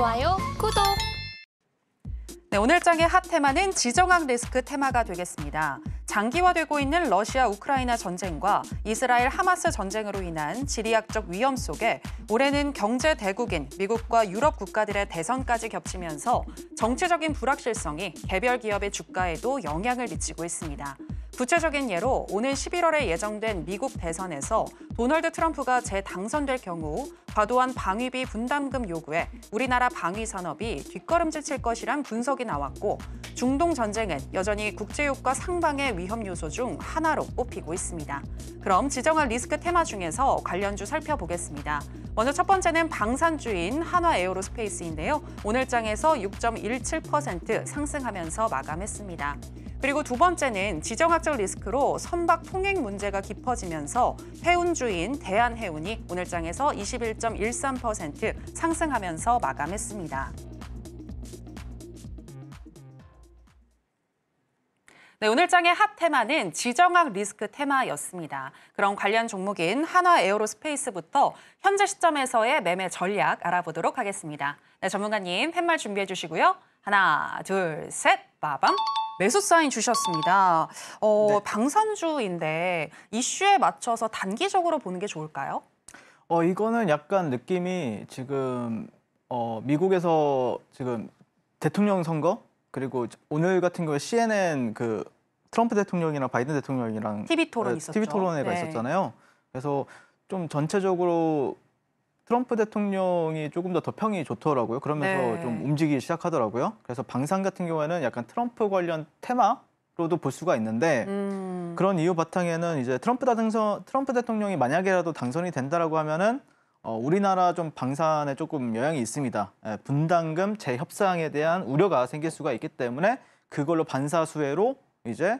좋아요, 구독! 네, 오늘 장의 핫 테마는 지정학 리스크 테마가 되겠습니다. 장기화되고 있는 러시아 우크라이나 전쟁과 이스라엘 하마스 전쟁으로 인한 지리학적 위험 속에 올해는 경제 대국인 미국과 유럽 국가들의 대선까지 겹치면서 정치적인 불확실성이 개별 기업의 주가에도 영향을 미치고 있습니다. 구체적인 예로 오는 11월에 예정된 미국 대선에서 도널드 트럼프가 재당선될 경우 과도한 방위비 분담금 요구에 우리나라 방위 산업이 뒷걸음질 칠 것이란 분석이 나왔고 중동 전쟁은 여전히 국제효과 상방의 위험 요소 중 하나로 꼽히고 있습니다. 그럼 지정한 리스크 테마 중에서 관련주 살펴보겠습니다. 먼저 첫 번째는 방산주인 한화 에어로스페이스인데요. 오늘 장에서 6.17% 상승하면서 마감했습니다. 그리고 두 번째는 지정학적 리스크로 선박 통행 문제가 깊어지면서 해운주인 대한해운이 오늘장에서 21.13% 상승하면서 마감했습니다. 네, 오늘장의 핫 테마는 지정학 리스크 테마였습니다. 그럼 관련 종목인 한화 에어로스페이스부터 현재 시점에서의 매매 전략 알아보도록 하겠습니다. 네, 전문가님 팻말 준비해 주시고요. 하나, 둘, 셋, 빠밤. 매수 사인 주셨습니다. 어, 네. 방산주인데 이슈에 맞춰서 단기적으로 보는 게 좋을까요? 어, 이거는 약간 느낌이 지금 어, 미국에서 지금 대통령 선거 그리고 오늘 같은 경우에 CNN 그 트럼프 대통령이랑 바이든 대통령이랑 TV 토론 어, 있었죠. TV 토론회가 네. 있었잖아요. 그래서 좀 전체적으로 트럼프 대통령이 조금 더, 더 평이 좋더라고요. 그러면서 네. 좀 움직이기 시작하더라고요. 그래서 방산 같은 경우에는 약간 트럼프 관련 테마로도 볼 수가 있는데 음. 그런 이유 바탕에는 이제 트럼프 당선 트럼프 대통령이 만약에라도 당선이 된다라고 하면은 어, 우리나라 좀 방산에 조금 영향이 있습니다. 예, 분담금 재협상에 대한 우려가 생길 수가 있기 때문에 그걸로 반사수혜로 이제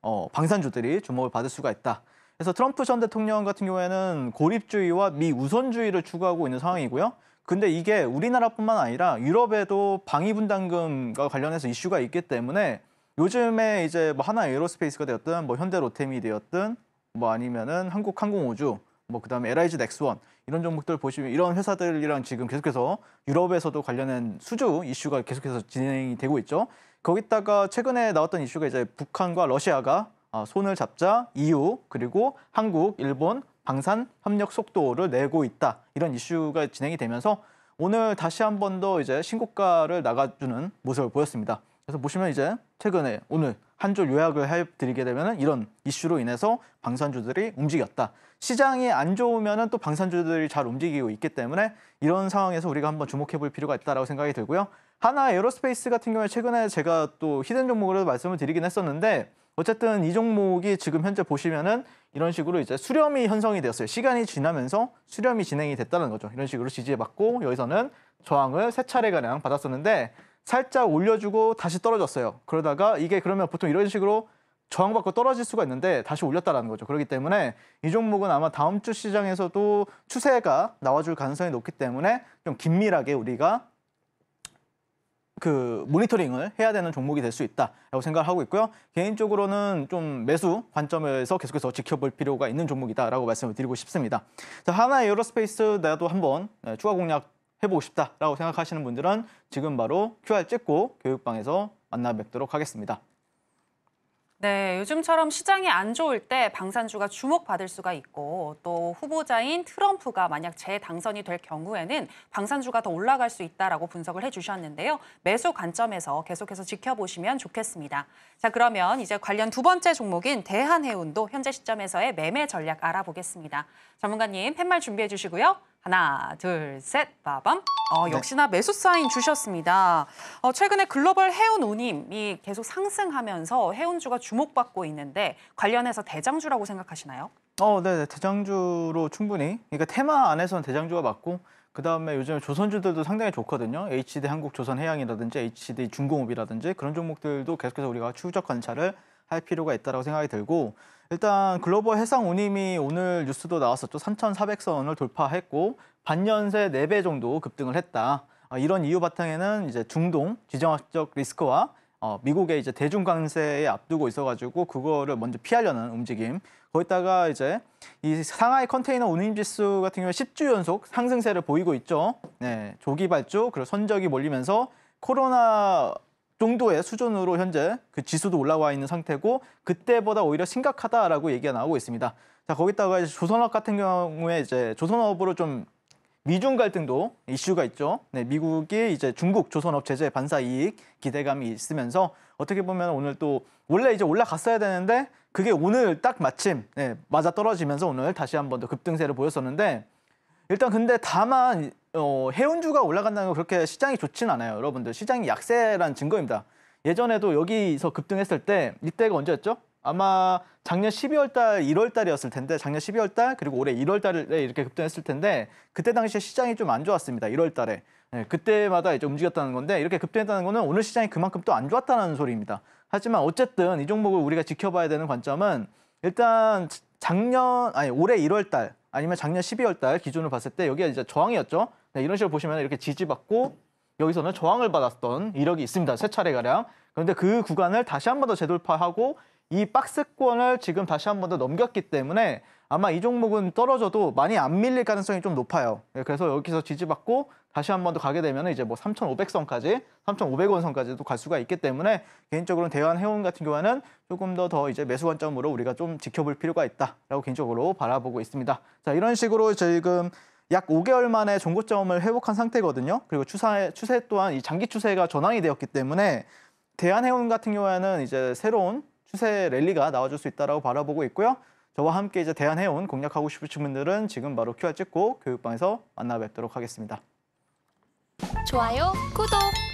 어, 방산주들이 주목을 받을 수가 있다. 그래서 트럼프 전 대통령 같은 경우에는 고립주의와 미 우선주의를 추구하고 있는 상황이고요. 근데 이게 우리나라뿐만 아니라 유럽에도 방위분담금과 관련해서 이슈가 있기 때문에 요즘에 이제 뭐 하나 에어로스페이스가 되었든 뭐 현대 로템이 되었든 뭐 아니면은 한국 항공우주 뭐 그다음에 LIG 넥스원 이런 종목들 보시면 이런 회사들이랑 지금 계속해서 유럽에서도 관련된 수주 이슈가 계속해서 진행이 되고 있죠. 거기다가 최근에 나왔던 이슈가 이제 북한과 러시아가 어, 손을 잡자 EU 그리고 한국, 일본 방산 협력 속도를 내고 있다. 이런 이슈가 진행이 되면서 오늘 다시 한 번 더 이제 신고가를 나가주는 모습을 보였습니다. 그래서 보시면 이제 최근에 오늘 한 줄 요약을 해드리게 되면 이런 이슈로 인해서 방산주들이 움직였다. 시장이 안 좋으면 또 방산주들이 잘 움직이고 있기 때문에 이런 상황에서 우리가 한번 주목해 볼 필요가 있다고 생각이 들고요. 하나 에어로스페이스 같은 경우에 최근에 제가 또 히든 종목으로 말씀을 드리긴 했었는데 어쨌든 이 종목이 지금 현재 보시면은 이런 식으로 이제 수렴이 형성이 되었어요. 시간이 지나면서 수렴이 진행이 됐다는 거죠. 이런 식으로 지지받고 여기서는 저항을 세 차례가량 받았었는데 살짝 올려주고 다시 떨어졌어요. 그러다가 이게 그러면 보통 이런 식으로 저항받고 떨어질 수가 있는데 다시 올렸다라는 거죠. 그렇기 때문에 이 종목은 아마 다음 주 시장에서도 추세가 나와줄 가능성이 높기 때문에 좀 긴밀하게 우리가 그 모니터링을 해야 되는 종목이 될 수 있다라고 생각을 하고 있고요. 개인적으로는 좀 매수 관점에서 계속해서 지켜볼 필요가 있는 종목이다라고 말씀을 드리고 싶습니다. 자, 하나 의 에어로스페이스 나도 한번 네, 추가 공략 해보고 싶다라고 생각하시는 분들은 지금 바로 QR 찍고 교육방에서 만나 뵙도록 하겠습니다. 네, 요즘처럼 시장이 안 좋을 때 방산주가 주목받을 수가 있고 또 후보자인 트럼프가 만약 재당선이 될 경우에는 방산주가 더 올라갈 수 있다라고 분석을 해주셨는데요. 매수 관점에서 계속해서 지켜보시면 좋겠습니다. 자, 그러면 이제 관련 두 번째 종목인 대한해운도 현재 시점에서의 매매 전략 알아보겠습니다. 전문가님 팻말 준비해 주시고요. 하나, 둘, 셋, 빠밤. 어, 네. 역시나 매수 사인 주셨습니다. 어, 최근에 글로벌 해운 운임이 계속 상승하면서 해운주가 주목받고 있는데 관련해서 대장주라고 생각하시나요? 어, 네, 네. 대장주로 충분히. 그러니까 테마 안에서는 대장주가 맞고 그다음에 요즘 조선주들도 상당히 좋거든요. HD 한국조선해양이라든지 HD 중공업이라든지 그런 종목들도 계속해서 우리가 추적 관찰을 할 필요가 있다고 생각이 들고 일단 글로벌 해상 운임이 오늘 뉴스도 나왔었죠. 3,400선을 돌파했고 반년새 4배 정도 급등을 했다. 아, 이런 이유 바탕에는 이제 중동 지정학적 리스크와 어, 미국의 이제 대중 강세에 앞두고 있어가지고 그거를 먼저 피하려는 움직임. 거기다가 이제 이 상하이 컨테이너 운임 지수 같은 경우 10주 연속 상승세를 보이고 있죠. 네, 조기 발주 그리고 선적이 몰리면서 코로나 정도의 수준으로 현재 그 지수도 올라와 있는 상태고 그때보다 오히려 심각하다라고 얘기가 나오고 있습니다. 자 거기다가 이제 조선업 같은 경우에 이제 조선업으로 좀 미중 갈등도 이슈가 있죠. 네, 미국이 이제 중국 조선업 제재 반사 이익 기대감이 있으면서 어떻게 보면 오늘 또 원래 이제 올라갔어야 되는데 그게 오늘 딱 마침 네, 맞아 떨어지면서 오늘 다시 한번더 급등세를 보였었는데 일단 근데 다만 어, 해운주가 올라간다는 건 그렇게 시장이 좋진 않아요. 여러분들 시장이 약세란 증거입니다. 예전에도 여기서 급등했을 때 이때가 언제였죠? 아마 작년 12월 달, 1월 달이었을 텐데 작년 12월 달 그리고 올해 1월 달에 이렇게 급등했을 텐데 그때 당시에 시장이 좀 안 좋았습니다. 1월 달에. 네, 그때마다 이제 움직였다는 건데 이렇게 급등했다는 거는 오늘 시장이 그만큼 또 안 좋았다는 소리입니다. 하지만 어쨌든 이 종목을 우리가 지켜봐야 되는 관점은 일단 작년 아니 올해 1월 달 아니면 작년 12월 달 기준으로 봤을 때 여기가 이제 저항이었죠. 네, 이런 식으로 보시면 이렇게 지지받고 여기서는 저항을 받았던 이력이 있습니다. 세 차례가량. 그런데 그 구간을 다시 한 번 더 재돌파하고 이 박스권을 지금 다시 한 번 더 넘겼기 때문에 아마 이 종목은 떨어져도 많이 안 밀릴 가능성이 좀 높아요. 예, 그래서 여기서 지지받고 다시 한 번 더 가게 되면 이제 뭐 3,500선까지, 3,500원 선까지도 갈 수가 있기 때문에 개인적으로는 대한해운 같은 경우에는 조금 더 더 이제 매수 관점으로 우리가 좀 지켜볼 필요가 있다라고 개인적으로 바라보고 있습니다. 자 이런 식으로 지금 약 5개월 만에 종고점을 회복한 상태거든요. 그리고 추세, 추세 또한 이 장기 추세가 전환이 되었기 때문에 대한해운 같은 경우에는 이제 새로운 추세 랠리가 나와줄 수있다고 바라보고 있고요. 저와 함께 이제 대안해온 공략하고 싶으신 분들은 지금 바로 QR 찍고 교육방에서 만나 뵙도록 하겠습니다. 좋아요, 구독.